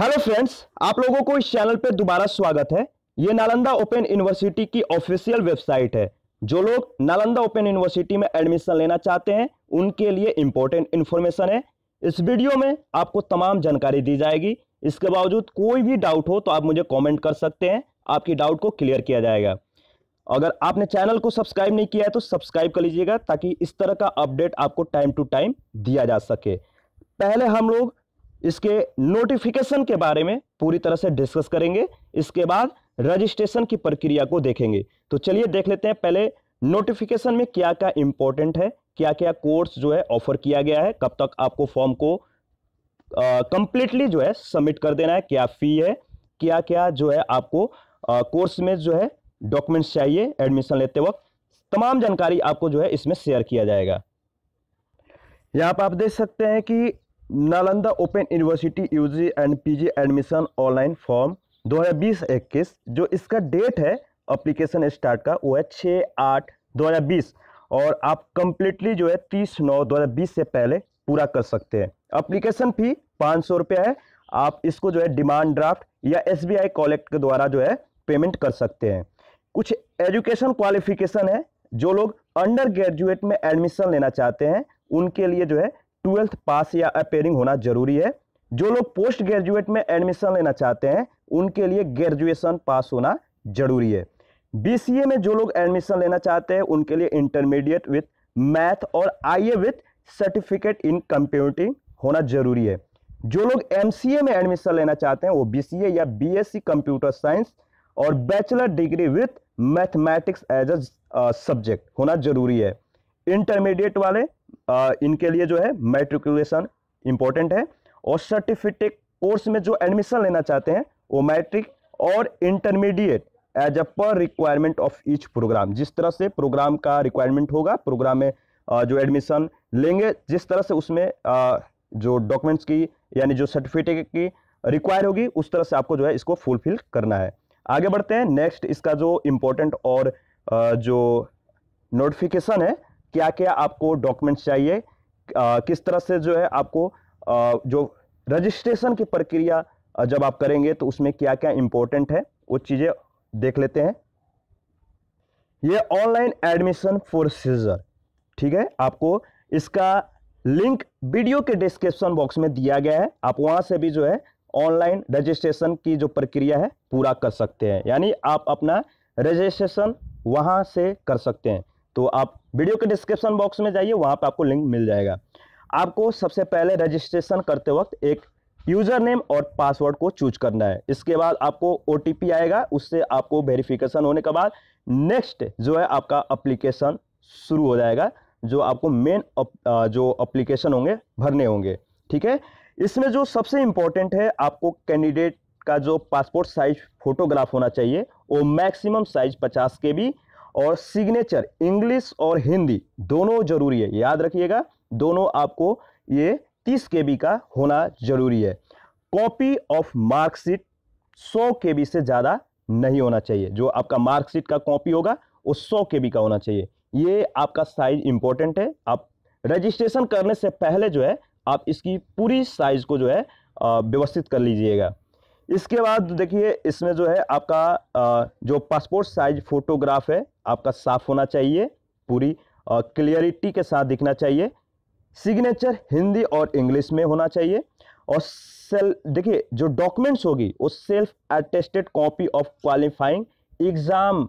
hello friends आप लोगों को इस चैनल पर दोबारा स्वागत है ये नालंदा ओपन यूनिवर्सिटी की ऑफिशियल वेबसाइट है जो लोग नालंदा ओपन यूनिवर्सिटी में एडमिशन लेना चाहते हैं उनके लिए इम्पोर्टेंट इन्फॉर्मेशन है इस वीडियो में आपको तमाम जानकारी दी जाएगी इसके बावजूद कोई भी डाउट हो तो आप मुझे कॉमेंट कर सकते हैं आपकी डाउट को क्लियर किया जाएगा अगर आपने चैनल को सब्सक्राइब नहीं किया है तो सब्सक्राइब कर लीजिएगा ताकि इस तरह का अपडेट आपको टाइम टू टाइम दिया जा सके पहले हम लोग इसके नोटिफिकेशन के बारे में पूरी तरह से डिस्कस करेंगे इसके बाद रजिस्ट्रेशन की प्रक्रिया को देखेंगे तो चलिए देख लेते हैं पहले नोटिफिकेशन में क्या क्या इंपॉर्टेंट है क्या क्या कोर्स जो है ऑफर किया गया है कब तक आपको फॉर्म को कंप्लीटली जो है सबमिट कर देना है क्या फी है क्या क्या जो है आपको कोर्स में जो है डॉक्यूमेंट्स चाहिए एडमिशन लेते वक्त तमाम जानकारी आपको जो है इसमें शेयर किया जाएगा यहाँ पर आप देख सकते हैं कि Nalanda open university UG and PG admission online form 2020-21 जो इसका डेट है अप्लीकेशन स्टार्ट का वो है छः आठ 2020 और आप कम्प्लीटली जो है तीस नौ 2020 से पहले पूरा कर सकते हैं अप्लीकेशन फ़ी पाँच सौ रुपया है आप इसको जो है डिमांड ड्राफ्ट या एस बी आई कॉलेक्ट के द्वारा जो है पेमेंट कर सकते हैं कुछ एजुकेशन क्वालिफिकेशन है जो लोग अंडर ग्रेजुएट में एडमिशन लेना चाहते हैं उनके लिए जो है ट्वेल्थ पास या अपेयरिंग होना जरूरी है जो लोग पोस्ट ग्रेजुएट में एडमिशन लेना चाहते हैं उनके लिए ग्रेजुएशन पास होना जरूरी है बीसीए में जो लोग एडमिशन लेना चाहते हैं उनके लिए इंटरमीडिएट विथ मैथ और आईए विथ सर्टिफिकेट इन कंप्यूटिंग होना जरूरी है जो लोग एमसीए में एडमिशन लेना चाहते हैं वो बीसीए या बीएससी कंप्यूटर साइंस और bachelor degree with mathematics as a subject होना जरूरी है इंटरमीडिएट वाले इनके लिए जो है मैट्रिकुलेशन इंपॉर्टेंट है और सर्टिफिकेट कोर्स में जो एडमिशन लेना चाहते हैं वो मैट्रिक और इंटरमीडिएट एज अ पर रिक्वायरमेंट ऑफ ईच प्रोग्राम जिस तरह से प्रोग्राम का रिक्वायरमेंट होगा प्रोग्राम में जो एडमिशन लेंगे जिस तरह से उसमें जो डॉक्यूमेंट्स की यानी जो सर्टिफिकेट की रिक्वायर होगी उस तरह से आपको जो है इसको फुलफिल करना है आगे बढ़ते हैं नेक्स्ट इसका जो इम्पोर्टेंट और जो नोटिफिकेशन है क्या क्या आपको डॉक्यूमेंट्स चाहिए आ, किस तरह से जो है आपको आ, जो रजिस्ट्रेशन की प्रक्रिया जब आप करेंगे तो उसमें क्या क्या इंपॉर्टेंट है वो चीज़ें देख लेते हैं ये ऑनलाइन एडमिशन सीजर ठीक है आपको इसका लिंक वीडियो के डिस्क्रिप्शन बॉक्स में दिया गया है आप वहां से भी जो है ऑनलाइन रजिस्ट्रेशन की जो प्रक्रिया है पूरा कर सकते हैं यानी आप अपना रजिस्ट्रेशन वहां से कर सकते हैं तो आप वीडियो के डिस्क्रिप्शन बॉक्स में जाइए वहाँ पर आपको लिंक मिल जाएगा आपको सबसे पहले रजिस्ट्रेशन करते वक्त एक यूज़र नेम और पासवर्ड को चूज करना है इसके बाद आपको ओ आएगा उससे आपको वेरिफिकेशन होने के बाद नेक्स्ट जो है आपका अप्लीकेशन शुरू हो जाएगा जो आपको मेन अप, जो अप्लीकेशन होंगे भरने होंगे ठीक है इसमें जो सबसे इम्पोर्टेंट है आपको कैंडिडेट का जो पासपोर्ट साइज फोटोग्राफ होना चाहिए वो मैक्सिमम साइज 50 के भी और सिग्नेचर इंग्लिश और हिंदी दोनों जरूरी है याद रखिएगा दोनों आपको ये तीस के का होना जरूरी है कॉपी ऑफ मार्कशीट सौ के से ज़्यादा नहीं होना चाहिए जो आपका मार्कशीट का कॉपी होगा वो सौ के का होना चाहिए ये आपका साइज इंपॉर्टेंट है आप रजिस्ट्रेशन करने से पहले जो है आप इसकी पूरी साइज को जो है व्यवस्थित कर लीजिएगा इसके बाद देखिए इसमें जो है आपका जो पासपोर्ट साइज फोटोग्राफ है आपका साफ होना चाहिए पूरी क्लियरिटी के साथ दिखना चाहिए सिग्नेचर हिंदी और इंग्लिश में होना चाहिए और सेल देखिए जो डॉक्यूमेंट्स होगी वो self attested copy of qualifying exam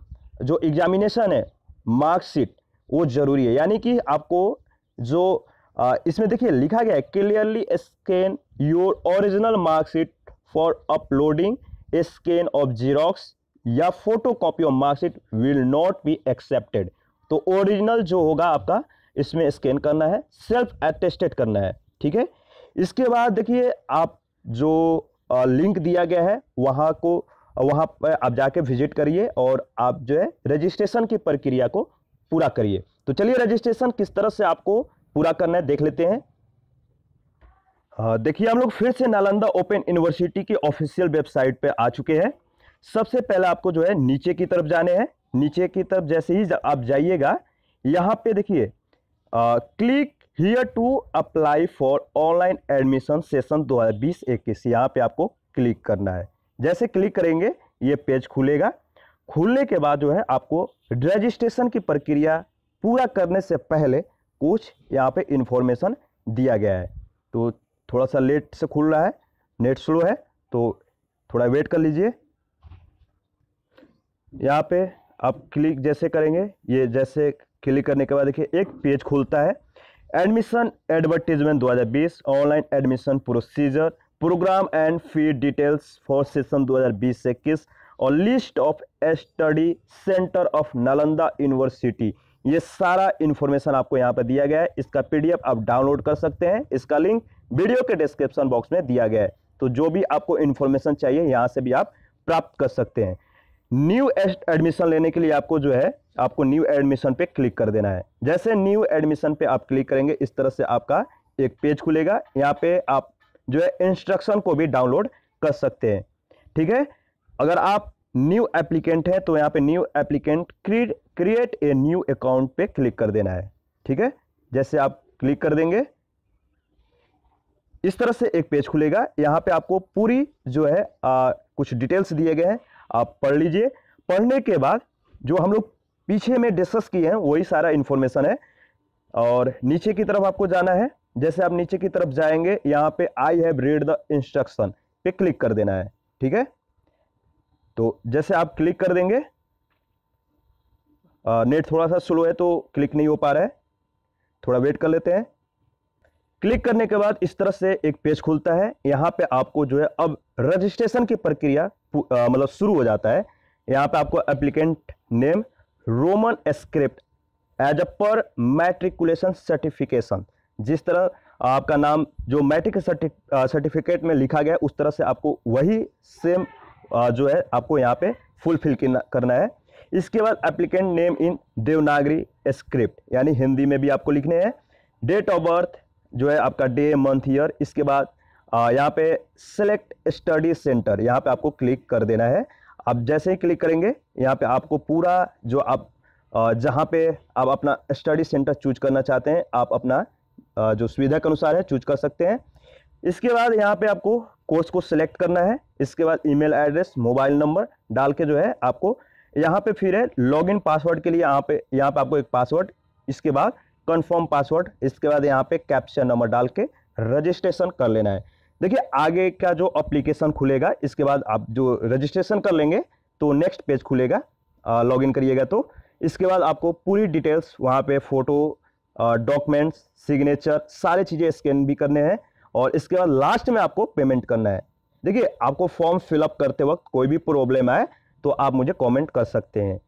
जो एग्जामिनेशन है मार्कशीट वो ज़रूरी है यानी कि आपको जो इसमें देखिए लिखा गया है clearly scan your original marksheet for uploading a scan of xerox या photocopy of marksheet will not be accepted तो ओरिजिनल जो होगा आपका इसमें स्कैन करना है सेल्फ एटेस्टेड करना है ठीक है इसके बाद देखिए आप जो लिंक दिया गया है वहाँ को वहाँ पर आप जाके विजिट करिए और आप जो है रजिस्ट्रेशन की प्रक्रिया को पूरा करिए तो चलिए रजिस्ट्रेशन किस तरह से आपको पूरा करना है देख लेते हैं देखिए हम लोग फिर से नालंदा ओपन यूनिवर्सिटी की ऑफिशियल वेबसाइट पे आ चुके हैं सबसे पहले आपको जो है नीचे की तरफ जाने हैं नीचे की तरफ जैसे ही आप जाइएगा यहाँ पे देखिए click here to apply for online admission session हज़ार बीस इक्कीस यहाँ पर आपको क्लिक करना है जैसे क्लिक करेंगे ये पेज खुलेगा खुलने के बाद जो है आपको रजिस्ट्रेशन की प्रक्रिया पूरा करने से पहले कुछ यहाँ पे इन्फॉर्मेशन दिया गया है तो थोड़ा सा लेट से खुल रहा है नेट स्लो है तो थोड़ा वेट कर लीजिए यहाँ पे आप क्लिक जैसे करेंगे ये जैसे क्लिक करने के बाद देखिए एक पेज खुलता है admission advertisement 2020 online admission procedure program and fee details for session 2020 किस और list of study centre of Nalanda university ये सारा इन्फॉर्मेशन आपको यहाँ पर दिया गया है इसका पीडीएफ आप डाउनलोड कर सकते हैं इसका लिंक वीडियो के डिस्क्रिप्शन बॉक्स में दिया गया है तो जो भी आपको इन्फॉर्मेशन चाहिए यहाँ से भी आप प्राप्त कर सकते हैं न्यू एडमिशन लेने के लिए आपको जो है आपको न्यू एडमिशन पे क्लिक कर देना है जैसे न्यू एडमिशन पे आप क्लिक करेंगे इस तरह से आपका एक पेज खुलेगा यहाँ पे आप जो है इंस्ट्रक्शन को भी डाउनलोड कर सकते हैं ठीक है अगर आप न्यू एप्लीकेंट हैं तो यहाँ पे new applicant create create a new account पे क्लिक कर देना है ठीक है जैसे आप क्लिक कर देंगे इस तरह से एक पेज खुलेगा यहाँ पे आपको पूरी जो है आ, कुछ डिटेल्स दिए गए हैं आप पढ़ लीजिए पढ़ने के बाद जो हम लोग पीछे में डिस्कस किए हैं वही सारा इन्फॉर्मेशन है और नीचे की तरफ आपको जाना है जैसे आप नीचे की तरफ जाएंगे यहाँ पे I have read the instruction पे क्लिक कर देना है ठीक है तो जैसे आप क्लिक कर देंगे नेट थोड़ा सा स्लो है तो क्लिक नहीं हो पा रहा है थोड़ा वेट कर लेते हैं क्लिक करने के बाद इस तरह से एक पेज खुलता है यहाँ पे आपको जो है अब रजिस्ट्रेशन की प्रक्रिया मतलब शुरू हो जाता है यहाँ पे आपको applicant name Roman script as a per matriculation certification जिस तरह आपका नाम जो मैट्रिक सर्टिफिकेट में लिखा गया उस तरह से आपको वही सेम जो है आपको यहाँ पे फुलफिल करना है इसके बाद applicant name in Devanagari script यानी हिंदी में भी आपको लिखने हैं डेट ऑफ बर्थ जो है आपका डे मंथ ईयर इसके बाद यहाँ पे सेलेक्ट स्टडी सेंटर यहाँ पे आपको क्लिक कर देना है आप जैसे ही क्लिक करेंगे यहाँ पे आपको पूरा जो आप जहाँ पे आप अपना स्टडी सेंटर चूज करना चाहते हैं आप अपना जो सुविधा के अनुसार है चूज कर सकते हैं इसके बाद यहाँ पे आपको कोर्स को सिलेक्ट करना है इसके बाद ईमेल एड्रेस मोबाइल नंबर डाल के जो है आपको यहाँ पे फिर है लॉगिन पासवर्ड के लिए यहाँ पे यहाँ पे आपको एक पासवर्ड इसके बाद कन्फर्म पासवर्ड इसके बाद यहाँ पे कैप्शन नंबर डाल के रजिस्ट्रेशन कर लेना है देखिए आगे का जो अप्लीकेशन खुलेगा इसके बाद आप जो रजिस्ट्रेशन कर लेंगे तो नेक्स्ट पेज खुलेगा इन करिएगा तो इसके बाद आपको पूरी डिटेल्स वहाँ पे फ़ोटो डॉक्यूमेंट्स सिग्नेचर सारे चीज़ें स्कैन भी करने हैं और इसके बाद लास्ट में आपको पेमेंट करना है देखिए आपको फॉर्म फिलअप करते वक्त कोई भी प्रॉब्लम आए तो आप मुझे कमेंट कर सकते हैं